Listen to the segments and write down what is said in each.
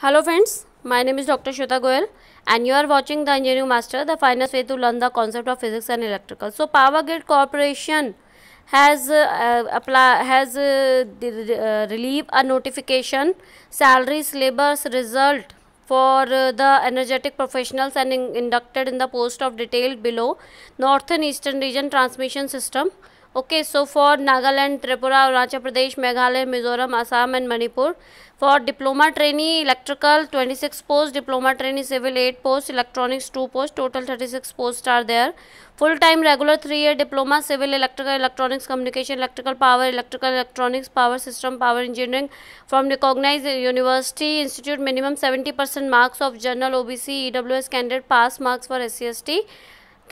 Hello friends, my name is Dr. Shweta Goyal and you are watching The Engineering Master, the finest way to learn the concept of physics and electrical. So Power Grid Corporation has uh, apply, has uh, uh, relieved a notification salaries labors result for uh, the energetic professionals and in inducted in the post of detail below Northern eastern region transmission system okay so for Nagaland Tripura Arunachal Pradesh Meghalaya Mizoram Assam and Manipur for diploma trainee electrical 26 post diploma trainee civil 8 post electronics 2 post total 36 post are there full time regular three year diploma civil electrical electronics communication electrical power electrical electronics power system power engineering from recognize university institute minimum seventy percent marks of general O B candidate pass marks for S C S T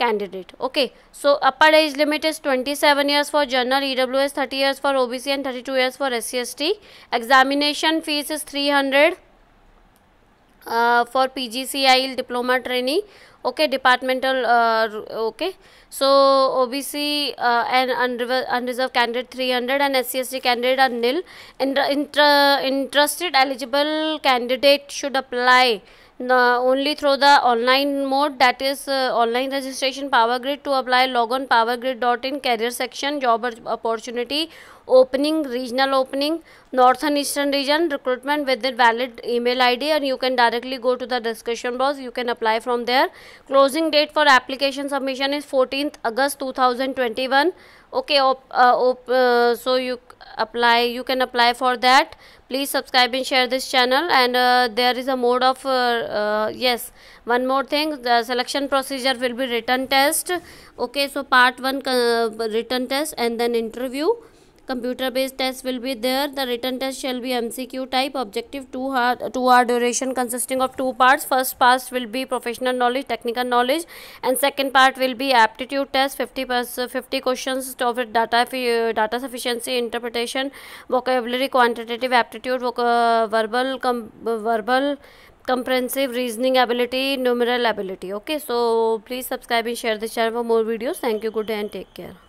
candidate okay so upper age limit is 27 years for general EWS 30 years for OBC and 32 years for SCST examination fees is 300 uh, for PGCIL diploma trainee okay departmental uh, okay so OBC uh, and unreserved candidate 300 and SCST candidate are nil inter interested eligible candidate should apply uh, only through the online mode that is uh, online registration power grid to apply log on powergrid.in career section job opportunity opening regional opening north and eastern region recruitment with the valid email id and you can directly go to the discussion box you can apply from there closing date for application submission is 14th august 2021 okay op, uh, op, uh, so you apply you can apply for that please subscribe and share this channel and uh, there is a mode of uh, uh, yes one more thing the selection procedure will be written test okay so part one uh, written test and then interview computer based test will be there the written test shall be MCQ type objective two hour two hour duration consisting of two parts first pass will be professional knowledge technical knowledge and second part will be aptitude test fifty per fifty question of data data sufficiency interpretation vocabulary quantitative aptitude verbal verbal comprehensive reasoning ability numeral ability okay so please subscribe and share this channel for more videos thank you good day and take care